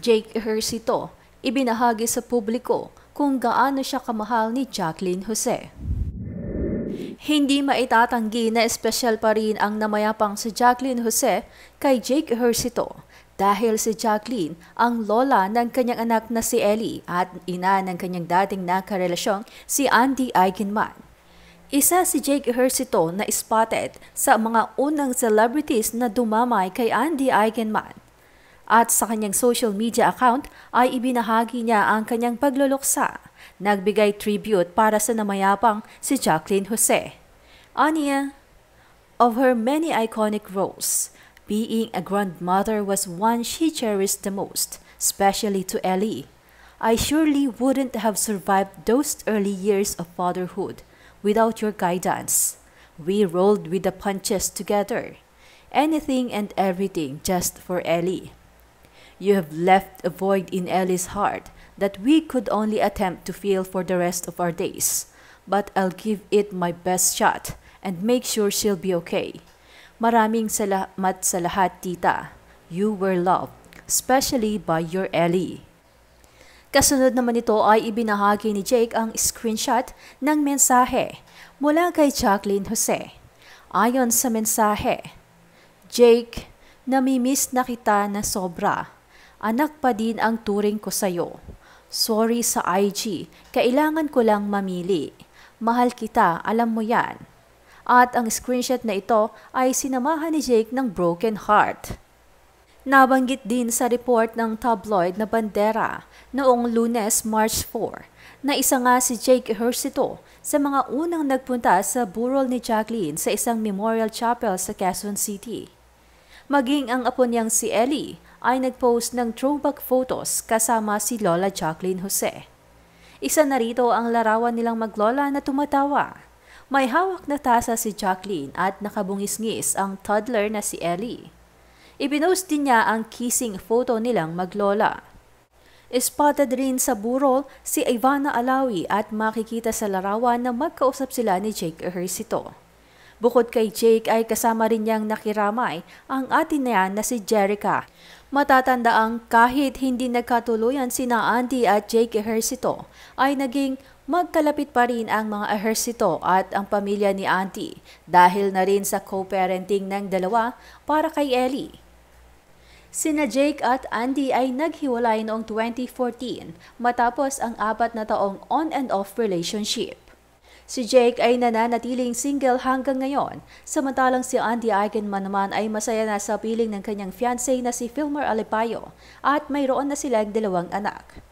Jake Ejercito, ibinahagi sa publiko kung gaano siya kamahal ni Jacqueline Jose. Hindi maitatanggi na espesyal pa rin ang namayapang si Jacqueline Jose kay Jake Ejercito dahil si Jacqueline ang lola ng kanyang anak na si Ellie at ina ng kanyang dating nakarelasyong si Andy Eigenman. Isa si Jake Hersito na spotted sa mga unang celebrities na dumamay kay Andy Eigenman – at sa kanyang social media account ay ibinahagi niya ang kanyang pagluluksa. Nagbigay tribute para sa namayapang si Jacqueline Jose. Anya, of her many iconic roles, being a grandmother was one she cherished the most, especially to Ellie. I surely wouldn't have survived those early years of fatherhood without your guidance. We rolled with the punches together. Anything and everything just for Ellie. You have left a void in Ellie's heart that we could only attempt to fill for the rest of our days. But I'll give it my best shot and make sure she'll be okay. Maraming salamat sa lahat, tita. You were loved, especially by your Ellie. Kasunod naman ito ay ibinahagi ni Jake ang screenshot ng mensahe mula kay Jacqueline Jose. Ayon sa mensahe, Jake, namimiss na kita na sobra. Anak pa din ang turing ko sa'yo. Sorry sa IG, kailangan ko lang mamili. Mahal kita, alam mo yan. At ang screenshot na ito ay sinamahan ni Jake ng broken heart. Nabanggit din sa report ng tabloid na bandera noong lunes March 4 na isa nga si Jake Hersito sa mga unang nagpunta sa burol ni Jacqueline sa isang memorial chapel sa Quezon City. Maging ang apo niyang si Ellie ay nagpost ng throwback photos kasama si Lola Jacqueline Jose. Isa na rito ang larawan nilang maglola na tumatawa. May hawak na tasa si Jacqueline at nakabungisngis ang toddler na si Ellie. Ibinost din niya ang kissing photo nilang maglola. Spotted rin sa burol si Ivana Alawi at makikita sa larawan na magkausap sila ni Jake Ehersito. Bukod kay Jake ay kasama rin niyang nakiramay ang atinayan na si Jerica. Matatanda ang kahit hindi nagkatuluyan sina Andy at Jake Ehersito ay naging magkalapit pa rin ang mga Ehersito at ang pamilya ni Auntie dahil na rin sa co-parenting ng dalawa para kay Ellie. Sina Jake at Andy ay naghiwalay noong 2014 matapos ang apat na taong on and off relationship. Si Jake ay nananatiling single hanggang ngayon, samantalang si Andy Eigenman naman ay masaya na sa piling ng kanyang fiancé na si Filmer Alipayo at mayroon na silang dalawang anak.